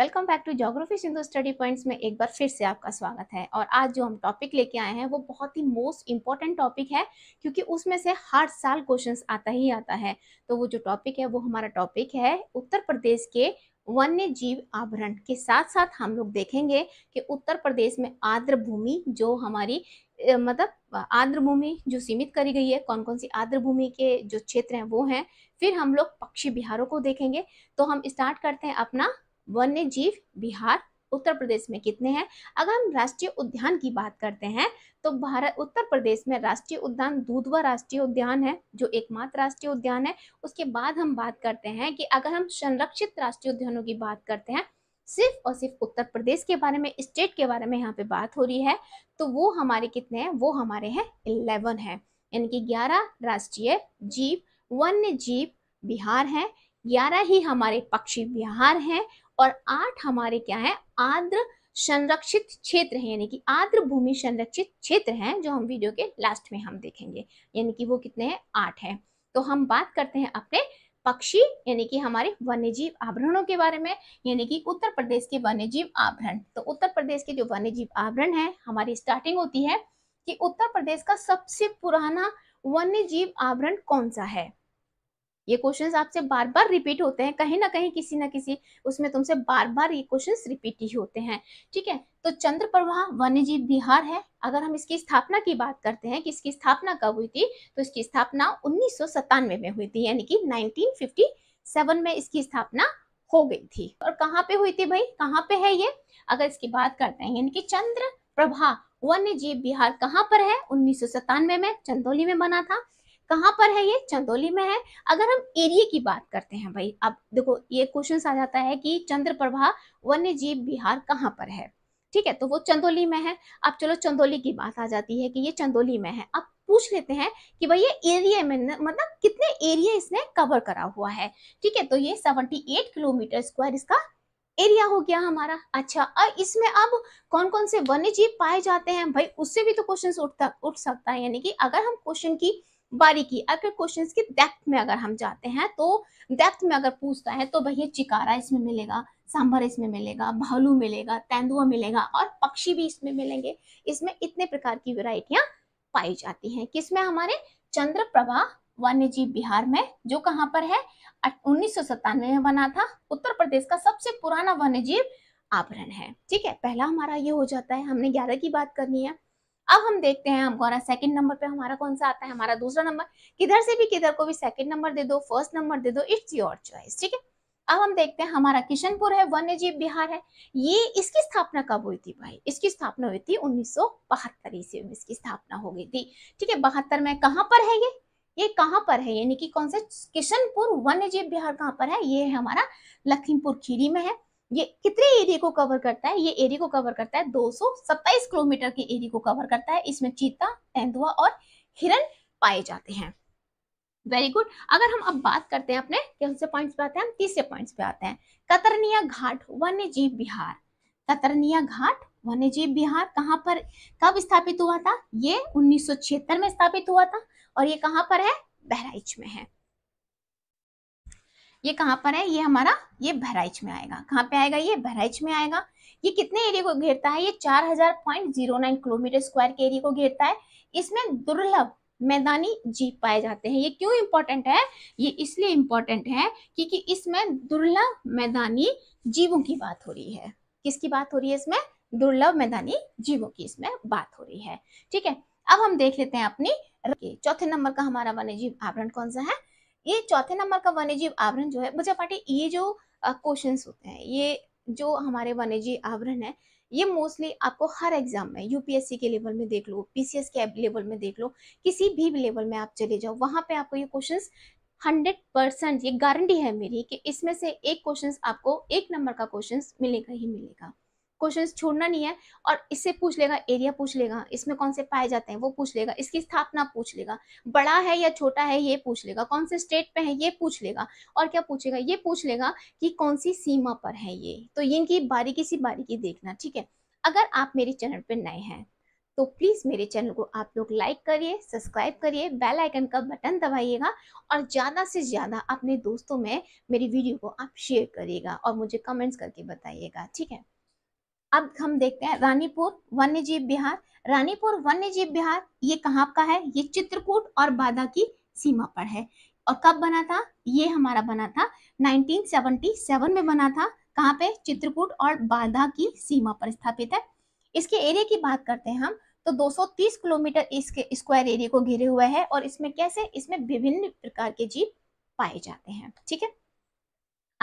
welcome back to geography Sindhu study points में एक बार फिर से आपका स्वागत है और आज जो हम टॉपिक लेके आए हैं वो बहुत ही मोस्ट इम्पॉर्टेंट टॉपिक है क्योंकि उसमें से हर साल क्वेश्चंस आता ही आता है तो वो जो टॉपिक है वो हमारा टॉपिक है उत्तर प्रदेश के वन्य जीव आभरण के साथ साथ हम लोग देखेंगे कि उत्तर प्रदेश में आर्द्र भूमि जो हमारी मतलब आर्द्र भूमि जो सीमित करी गई है कौन कौन सी आर्द्र भूमि के जो क्षेत्र हैं वो हैं फिर हम लोग पक्षी बिहारों को देखेंगे तो हम स्टार्ट करते हैं अपना वन्य जीव बिहार उत्तर प्रदेश में कितने हैं अगर हम राष्ट्रीय उद्यान की बात करते हैं तो भारत उत्तर प्रदेश में राष्ट्रीय उद्यान दूधवा राष्ट्रीय उद्यान है जो एकमात्र राष्ट्रीय उद्यान है उसके बाद हम बात करते हैं कि अगर हम संरक्षित राष्ट्रीय उद्यानों की बात करते हैं सिर्फ और सिर्फ उत्तर प्रदेश के बारे में स्टेट के बारे में यहाँ पे बात हो रही है तो वो हमारे कितने हैं वो हमारे हैं इलेवन है यानी कि ग्यारह राष्ट्रीय जीव वन्य जीव बिहार है ग्यारह ही हमारे पक्षी बिहार हैं और आठ हमारे क्या है आर्द्र संरक्षित क्षेत्र है यानी कि आर्द्र भूमि संरक्षित क्षेत्र है जो हम वीडियो के लास्ट में हम देखेंगे यानी कि वो कितने हैं आठ है तो हम बात करते हैं अपने पक्षी यानी कि हमारे वन्यजीव आभरणों के बारे में यानी कि उत्तर प्रदेश के वन्यजीव आभरण तो उत्तर प्रदेश के जो वन्यजीव आभरण है हमारी स्टार्टिंग होती है कि उत्तर प्रदेश का सबसे पुराना वन्यजीव आभरण कौन सा है ये क्वेश्चंस आपसे बार बार रिपीट होते हैं कहीं ना कहीं किसी ना किसी उसमें तुमसे बार बार ये क्वेश्चंस रिपीट ही होते हैं ठीक है तो चंद्र प्रभा वन्य जीव है अगर हम इसकी स्थापना की बात करते हैं कि इसकी स्थापना कब हुई थी तो इसकी स्थापना उन्नीस में हुई थी यानी कि नाइनटीन में इसकी स्थापना हो गई थी और कहाँ पे हुई थी भाई कहाँ पे है ये अगर इसकी बात करते हैं यानी कि चंद्र प्रभा वन्य जीव बिहार कहाँ पर है उन्नीस में, में में बना था कहाँ पर है ये चंदोली में है अगर हम एरिए की बात करते हैं भाई अब देखो ये क्वेश्चन आ जाता है कि चंद्रप्रभा वन्य जीव बिहार कहाँ पर है ठीक है तो वो चंदोली में है अब चलो चंदोली की बात आ जाती है कि ये चंदोली में है अब पूछ लेते हैं कि भाई ये एरिया में मतलब कितने एरिया इसने कवर करा हुआ है ठीक है तो ये एट किलोमीटर स्क्वायर इसका एरिया हो गया हमारा अच्छा और इसमें अब कौन कौन से वन्य जीव पाए जाते हैं भाई उससे भी तो क्वेश्चन उठता उठ सकता है यानी कि अगर हम क्वेश्चन की बारीकी अगर क्वेश्चन की डेप्थ में अगर हम जाते हैं तो डेप्थ में अगर पूछता है तो भैया चिकारा इसमें मिलेगा सांभर इसमें मिलेगा भालू मिलेगा तेंदुआ मिलेगा और पक्षी भी इसमें मिलेंगे इसमें इतने प्रकार की वेराइटियां पाई जाती हैं किसमें हमारे चंद्र प्रभा वन्य जीव बिहार में जो कहाँ पर है उन्नीस में बना था उत्तर प्रदेश का सबसे पुराना वन्य जीव आभरण है ठीक है पहला हमारा ये हो जाता है हमने ग्यारह की बात करनी है अब हम देखते हैं हमारा सेकंड नंबर पे हमारा कौन सा आता है हमारा दूसरा नंबर किधर से भी किधर को भी सेकंड नंबर दे दो फर्स्ट नंबर दे दो इट्स योर चॉइस ठीक है अब हम देखते हैं हमारा किशनपुर है वन्य जीव बिहार है ये इसकी स्थापना कब हुई थी भाई इसकी स्थापना हुई थी उन्नीस सौ बहत्तर ईस्वी में इसकी स्थापना हो गई थी ठीक है बहत्तर में कहाँ पर है ये ये कहाँ पर है यानी कि कौन सा किशनपुर वन्य जीव बिहार कहाँ पर है ये है हमारा लखीमपुर खीरी में है ये कितने एरिया को कवर करता है ये एरिया को कवर करता है दो किलोमीटर के एरिया को कवर करता है इसमें चीता तेंदुआ और हिरन पाए जाते हैं वेरी गुड अगर हम अब बात करते हैं अपने कौन से पॉइंट्स पे आते हैं हम तीसरे पॉइंट्स पे आते हैं कतरनिया घाट वन्य जीव बिहार कतरनिया घाट वन्य जीव बिहार कहाँ पर कब स्थापित हुआ था ये उन्नीस में स्थापित हुआ था और ये कहाँ पर है बहराइच में है ये कहाँ पर है ये हमारा ये बहराइच में आएगा कहाँ पे आएगा ये बहराइच में आएगा ये कितने एरिया को घेरता है ये चार हजार point zero nine kilometre square के एरिया को घेरता है इसमें दुर्लभ मैदानी जीव पाए जाते हैं ये क्यों इम्पोर्टेंट है ये इसलिए इम्पोर्टेंट है क्योंकि इसमें दुर्लभ मैदानी जीवों की बात हो रही है किसकी बात हो रही है इसमें दुर्लभ मैदानी जीवों की इसमें बात हो रही है ठीक है अब हम देख लेते हैं अपनी चौथे नंबर का हमारा वन्य जीव आवरण कौन सा है ये चौथे नंबर का वन्यजीव आवरण जो है मुझे पाटी ये जो क्वेश्चन होते हैं ये जो हमारे वन्यजीव आवरण है ये मोस्टली आपको हर एग्जाम में यूपीएससी के लेवल में देख लो पीसीएस के लेवल में देख लो किसी भी लेवल में आप चले जाओ वहाँ पे आपको ये क्वेश्चंस हंड्रेड परसेंट ये गारंटी है मेरी कि इसमें से एक क्वेश्चंस आपको एक नंबर का क्वेश्चंस मिलेगा ही मिलेगा क्वेश्चन छोड़ना नहीं है और इससे पूछ लेगा एरिया पूछ लेगा इसमें कौन से पाए जाते हैं वो पूछ लेगा इसकी स्थापना पूछ लेगा बड़ा है या छोटा है ये पूछ लेगा कौन से स्टेट पे है ये पूछ लेगा और क्या पूछेगा ये पूछ लेगा कि कौन सी सीमा पर है ये तो इनकी बारीकी सी बारीकी देखना ठीक है अगर आप मेरे चैनल पर नए हैं तो प्लीज़ मेरे चैनल को आप लोग लाइक करिए सब्सक्राइब करिए बेल आइकन का बटन दबाइएगा और ज़्यादा से ज़्यादा अपने दोस्तों में मेरी वीडियो को आप शेयर करिएगा और मुझे कमेंट्स करके बताइएगा ठीक है अब हम देखते हैं रानीपुर वन्य जीव बिहार रानीपुर वन्य जीव बिहार ये कहाँ का है ये चित्रकूट और बाधा की सीमा पर है और कब बना था ये हमारा बना था 1977 में बना था कहाँ पे चित्रकूट और बाधा की सीमा पर स्थापित है इसके एरिया की बात करते हैं हम तो 230 किलोमीटर इसके स्क्वायर एरिया को घेरे हुआ है और इसमें कैसे इसमें विभिन्न प्रकार के जीव पाए जाते हैं ठीक है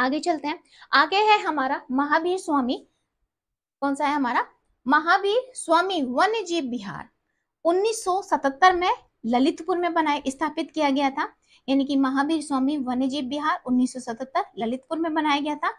आगे चलते हैं आगे है हमारा महावीर स्वामी कौन सा है हमारा महावीर स्वामी वन्य जीव बिहार 1977 में ललितपुर में बनाया स्थापित किया गया था यानी कि महावीर स्वामी वन्य जीव बिहार 1977 ललितपुर में बनाया गया था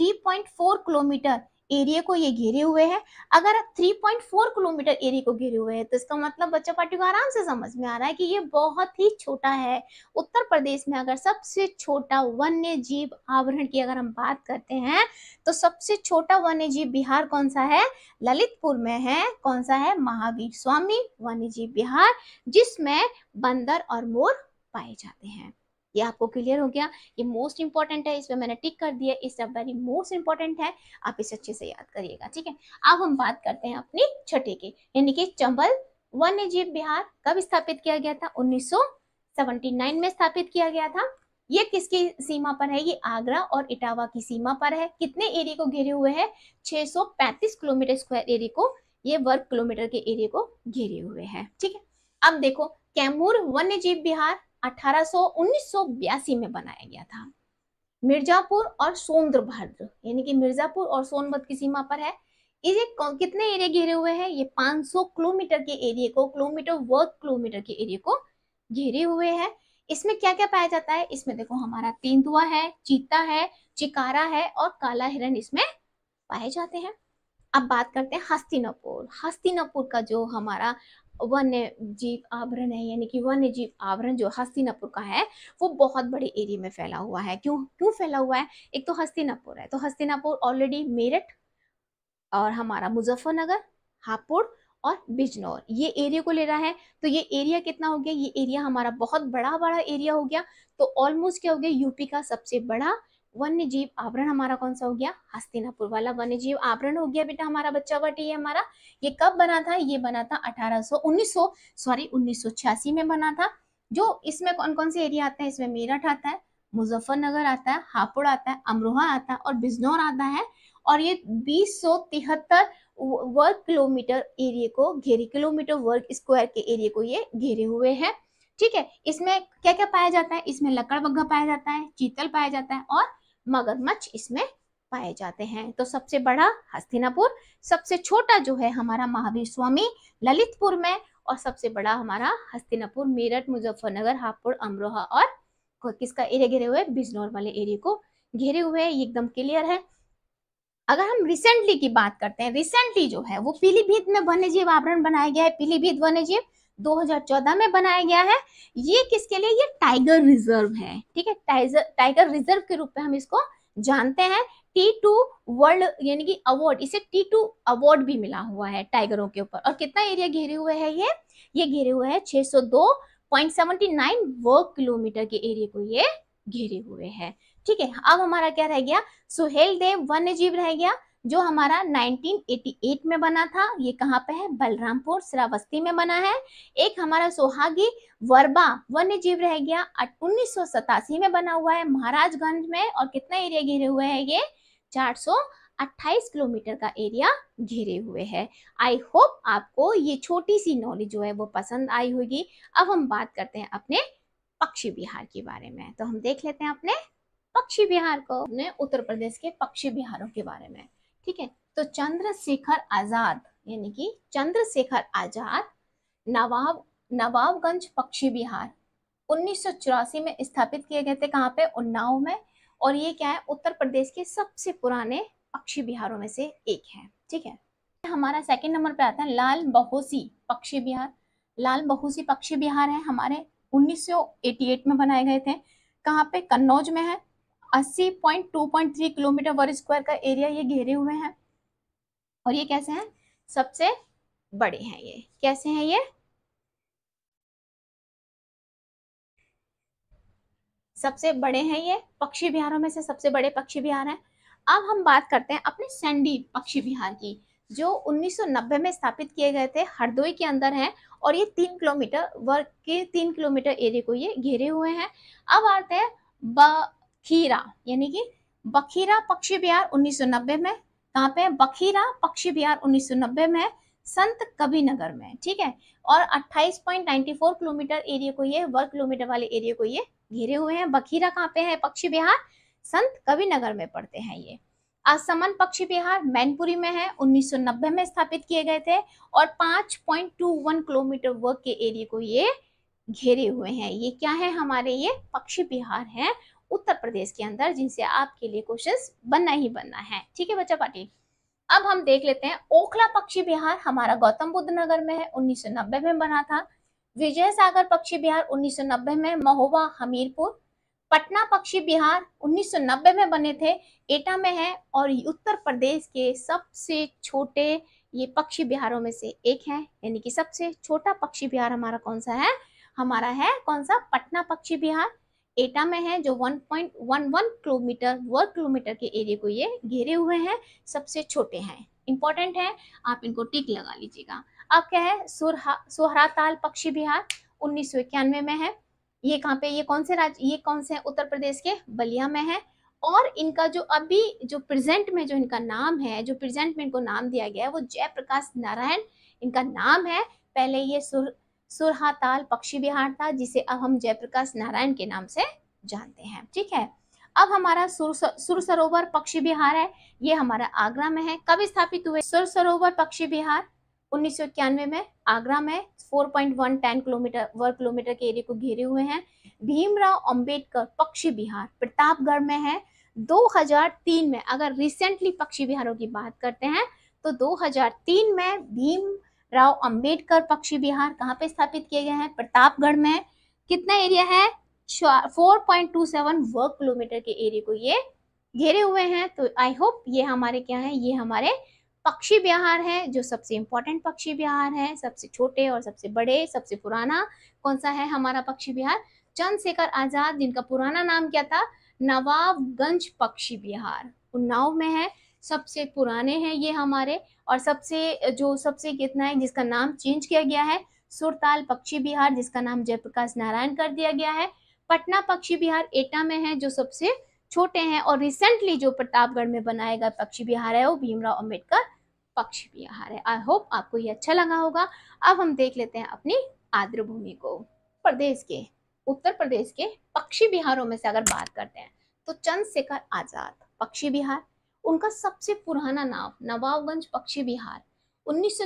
3.4 किलोमीटर एरिया को ये घेरे हुए है अगर आप 3.4 किलोमीटर एरिया को घेरे हुए हैं तो इसका मतलब बच्चा पार्टी को आराम से समझ में आ रहा है कि ये बहुत ही छोटा है उत्तर प्रदेश में अगर सबसे छोटा वन्य जीव आवरण की अगर हम बात करते हैं तो सबसे छोटा वन्य जीव बिहार कौन सा है ललितपुर में है कौन सा है महावीर स्वामी वन्य जीव बिहार जिसमें बंदर और मोर पाए जाते हैं ये आपको क्लियर हो गया ये मोस्ट इंपॉर्टेंट है इसमें मैंने टिक कर दिया इस सब वेरी मोस्ट इंपॉर्टेंट है आप इसे अच्छे से याद करिएगा ठीक है अब हम बात करते हैं अपनी छठे की यानी कि चंबल वन्य जीव बिहार कब स्थापित किया गया था 1979 में स्थापित किया गया था ये किसकी सीमा पर है ये आगरा और इटावा की सीमा पर है कितने एरिया को घेरे हुए है 635 किलोमीटर स्क्वायर एरिया को ये वर्ग किलोमीटर के एरिया को घेरे हुए है ठीक है अब देखो कैमूर वन्य जीव बिहार अठारह 1982 में बनाया गया था मिर्जापुर और सोनद्रभद्र यानी कि मिर्जापुर और सोनभद्र की सीमा पर है ये कितने एरिया घेरे हुए हैं ये 500 किलोमीटर के एरिया को किलोमीटर वर्ग किलोमीटर के एरिया को घेरे हुए है इसमें क्या क्या पाया जाता है इसमें देखो हमारा तेंदुआ है चीता है चिकारा है और काला हिरण इसमें पाए जाते हैं अब बात करते हैं हस्तिनापुर हस्तिनापुर का जो हमारा वन्य जीव आवरण है यानी कि वन्य जीव आवरण जो हस्तिनापुर का है वो बहुत बड़े एरिया में फैला हुआ है क्यों क्यों फैला हुआ है एक तो हस्तिनापुर है तो हस्तिनापुर ऑलरेडी मेरठ और हमारा मुजफ्फरनगर हापुड़ और बिजनौर ये एरिया को ले रहा है तो ये एरिया कितना हो गया ये एरिया हमारा बहुत बड़ा बड़ा एरिया हो गया तो ऑलमोस्ट क्या हो गया यूपी का सबसे बड़ा वन्य जीव आवरण हमारा कौन सा हो गया हस्तिनापुर वाला वन्य जीव आवरण हो गया बेटा हमारा बच्चा हुआ ये हमारा ये कब बना था ये बना था उन्नीस सो सॉरी छियासी में बना था जो इसमें कौन कौन से एरिया आते हैं इसमें मेरठ आता है मुजफ्फरनगर आता है हापुड़ आता है अमरोहा आता है और बिजनौर आता है और ये बीस वर्ग किलोमीटर एरिए को घेरे किलोमीटर वर्ग स्क्वायर के एरिए को ये घेरे हुए हैं ठीक है इसमें क्या क्या पाया जाता है इसमें लकड़बग्घा पाया जाता है चीतल पाया जाता है और मगरमच्छ इसमें पाए जाते हैं तो सबसे बड़ा हस्तिनापुर सबसे छोटा जो है हमारा महावीर स्वामी ललितपुर में और सबसे बड़ा हमारा हस्तिनापुर मेरठ मुजफ्फरनगर हापुड़ अमरोहा और किसका एरिया घेरे हुए बिजनौर वाले एरिया को घेरे हुए है ये एकदम क्लियर है अगर हम रिसेंटली की बात करते हैं रिसेंटली जो है वो पीलीभीत में वन्य जीव आवरण बनाया गया है पीलीभीत वन्य जीव 2014 में बनाया गया है ये किसके लिए ये टाइगर रिजर्व है ठीक है टाइगर रिजर्व के रूप में हम इसको जानते हैं टी टू वर्ल्ड यानी कि अवार्ड इसे टी टू अवार्ड भी मिला हुआ है टाइगरों के ऊपर और कितना एरिया घेरे हुए है ये ये घेरे हुए है 602.79 वर्ग किलोमीटर के एरिया को ये घेरे हुए है ठीक है अब हमारा क्या रह गया सुहेल देव वन्य जीव रह गया जो हमारा 1988 में बना था ये कहाँ पे है बलरामपुर श्रावस्ती में बना है एक हमारा सोहागी वर्बा वन्य जीव रह गया उन्नीस में बना हुआ है महाराजगंज में और कितना एरिया घिरे हुए है ये चार अट्ठाईस किलोमीटर का एरिया घिरे हुए है आई होप आपको ये छोटी सी नॉलेज जो है वो पसंद आई होगी अब हम बात करते हैं अपने पक्षी बिहार के बारे में तो हम देख लेते हैं अपने पक्षी बिहार को अपने उत्तर प्रदेश के पक्षी बिहारों के बारे में ठीक है तो चंद्रशेखर आजाद यानी कि चंद्रशेखर आजाद नवाब नवाबगंज पक्षी विहार उन्नीस में स्थापित किए गए थे कहाँ पे उन्नाव में और ये क्या है उत्तर प्रदेश के सबसे पुराने पक्षी विहारों में से एक है ठीक है हमारा सेकंड नंबर पे आता है लाल बहोसी पक्षी विहार लाल बहुसी पक्षी विहार है हमारे 1988 में बनाए गए थे कहाँ पे कन्नौज में है 80.2.3 किलोमीटर वर्ग स्क्वायर का एरिया ये घेरे हुए हैं और ये कैसे हैं सबसे बड़े हैं ये कैसे हैं ये सबसे बड़े हैं ये पक्षी विहारों में से सबसे बड़े पक्षी विहार हैं अब हम बात करते हैं अपने सैंडी पक्षी विहार की जो 1990 में स्थापित किए गए थे हरदोई के अंदर हैं और ये तीन किलोमीटर वर्ग के तीन किलोमीटर एरिया को ये घेरे हुए हैं अब आते हैं खीरा यानी कि बखीरा पक्षी बिहार नब्बे में कहाँ पे बखीरा पक्षी बिहार नब्बे में संत कवि नगर में ठीक है और 28.94 किलोमीटर एरिया को ये वर्ग किलोमीटर वाले एरिया को ये घेरे हुए हैं बखीरा कहाँ पे है पक्षी बिहार संत कवि नगर में पड़ते हैं ये असमन पक्षी बिहार मैनपुरी में है 1990 में स्थापित किए गए थे और 5.21 किलोमीटर वर्ग के एरिया को ये घेरे हुए हैं ये क्या है हमारे ये पक्षी बिहार है उत्तर प्रदेश के अंदर जिनसे आपके लिए क्वेश्चन बनना ही बनना है ठीक है बच्चा पाटिल अब हम देख लेते हैं ओखला पक्षी बिहार हमारा गौतम बुद्ध नगर में है 1990 में बना था विजय सागर पक्षी बिहार 1990 में महोबा हमीरपुर पटना पक्षी बिहार 1990 में बने थे एटा में है और उत्तर प्रदेश के सबसे छोटे ये पक्षी बिहारों में से एक है यानी कि सबसे छोटा पक्षी बिहार हमारा कौन सा है हमारा है कौन सा पटना पक्षी बिहार एटा में है जो 1.11 किलोमीटर वर्ग किलोमीटर के एरिया को ये घेरे हुए हैं सबसे छोटे हैं इंपॉर्टेंट है आप इनको टिक लगा लीजिएगा अब क्या है सोहरा सोहराताल पक्षी बिहार उन्नीस में है ये कहाँ पे ये कौन से राज्य ये कौन से है उत्तर प्रदेश के बलिया में है और इनका जो अभी जो प्रेजेंट में जो इनका नाम है जो प्रेजेंट में इनको नाम दिया गया है वो जयप्रकाश नारायण इनका नाम है पहले ये सुरहाताल पक्षी विहार था जिसे अब हम जयप्रकाश नारायण के नाम से जानते हैं ठीक है अब हमारा सुर सरोवर पक्षी विहार है ये हमारा आगरा में है कब स्थापित हुए सुर सरोवर पक्षी विहार उन्नीस में आगरा में 4.1 टेन किलोमीटर वर्ग किलोमीटर के एरिया को घेरे हुए हैं भीमराव अंबेडकर पक्षी विहार प्रतापगढ़ में है 2003 में अगर रिसेंटली पक्षी विहारों की बात करते हैं तो 2003 में भीम राव अंबेडकर पक्षी विहार कहाँ पे स्थापित किए गए हैं प्रतापगढ़ में कितना एरिया है 4.27 वर्ग किलोमीटर के एरिया को ये घेरे हुए हैं तो आई होप ये हमारे क्या है ये हमारे पक्षी विहार है जो सबसे इंपॉर्टेंट पक्षी विहार है सबसे छोटे और सबसे बड़े सबसे पुराना कौन सा है हमारा पक्षी विहार चंद्रशेखर आजाद जिनका पुराना नाम क्या था नवाबगंज पक्षी विहार उन्नाव में है सबसे पुराने हैं ये हमारे और सबसे जो सबसे कितना है जिसका नाम चेंज किया गया है सुरताल पक्षी बिहार जिसका नाम जयप्रकाश नारायण कर दिया गया है पटना पक्षी बिहार एटा में है जो सबसे छोटे हैं और रिसेंटली जो प्रतापगढ़ में बनाया गया पक्षी बिहार है वो भीमराव अम्बेडकर पक्षी बिहार है आई होप आपको ये अच्छा लगा होगा अब हम देख लेते हैं अपनी आर्द्र भूमि को प्रदेश के उत्तर प्रदेश के पक्षी बिहारों में से अगर बात करते हैं तो चंद्रशेखर आजाद पक्षी बिहार उनका सबसे पुराना नाम नवाबगंज पक्षी विहार उन्नीस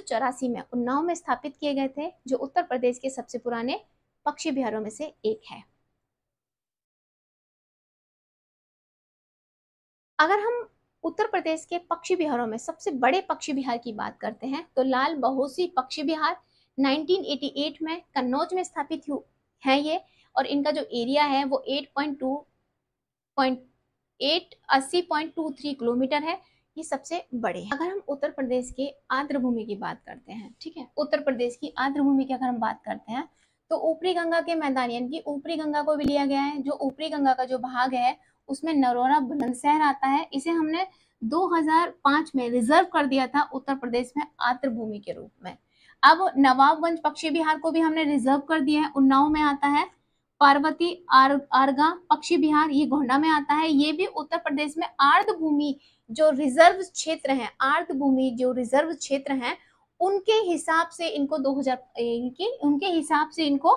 में उन्नाव में स्थापित किए गए थे जो उत्तर प्रदेश के सबसे पुराने पक्षी विहारों में से एक है अगर हम उत्तर प्रदेश के पक्षी विहारों में सबसे बड़े पक्षी विहार की बात करते हैं तो लाल बहोसी पक्षी विहार 1988 में कन्नौज में स्थापित है ये और इनका जो एरिया है वो 8.2 एट अस्सी पॉइंट टू थ्री किलोमीटर है ये सबसे बड़े हैं अगर हम उत्तर प्रदेश के आर्द्र भूमि की बात करते हैं ठीक है उत्तर प्रदेश की आर्द्र भूमि की अगर हम बात करते हैं तो ऊपरी गंगा के मैदान यानी कि ऊपरी गंगा को भी लिया गया है जो ऊपरी गंगा का जो भाग है उसमें नरोरा बुलंदशहर आता है इसे हमने 2005 में रिजर्व कर दिया था उत्तर प्रदेश में आर्द्र भूमि के रूप में अब नवाबगंज पक्षी बिहार को भी हमने रिजर्व कर दिया है उन्नाव में आता है पार्वती आर, पक्षी बिहार ये गोंडा में आता है ये भी उत्तर प्रदेश में आर्द भूमि जो रिजर्व क्षेत्र है आर्द भूमि जो रिजर्व क्षेत्र है उनके हिसाब से इनको 2000 हजार उनके हिसाब से इनको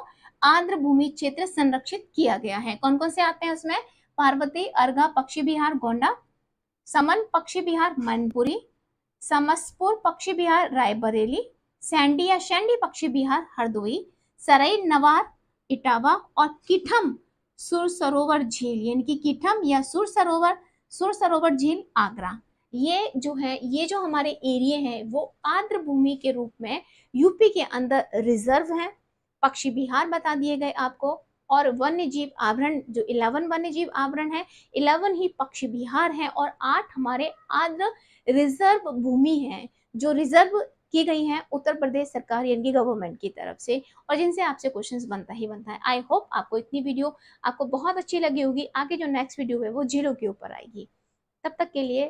आंध्र भूमि क्षेत्र संरक्षित किया गया है कौन कौन से आते हैं उसमें पार्वती अर्घा पक्षी बिहार गोंडा समन पक्षी बिहार मनपुरी समसपुर पक्षी बिहार रायबरेली सैंडी या शैंडी पक्षी बिहार हरदोई सरई नवार इटावा और किठम सुर सरोवर झील यानी कि किठम या सुर सरोवर सुर सरोवर झील आगरा ये जो है ये जो हमारे एरिए हैं वो आर्द्र भूमि के रूप में यूपी के अंदर रिजर्व हैं पक्षी बिहार बता दिए गए आपको और वन्य जीव आवरण जो इलेवन वन्य जीव आवरण है इलेवन ही पक्षी बिहार है और आठ हमारे आर्द्र रिजर्व भूमि है जो रिजर्व की गई है उत्तर प्रदेश सरकार यानी कि गवर्नमेंट की तरफ से और जिनसे आपसे क्वेश्चंस बनता ही बनता है आई होप आपको इतनी वीडियो आपको बहुत अच्छी लगी होगी आगे जो नेक्स्ट वीडियो है वो जीरो के ऊपर आएगी तब तक के लिए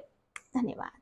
धन्यवाद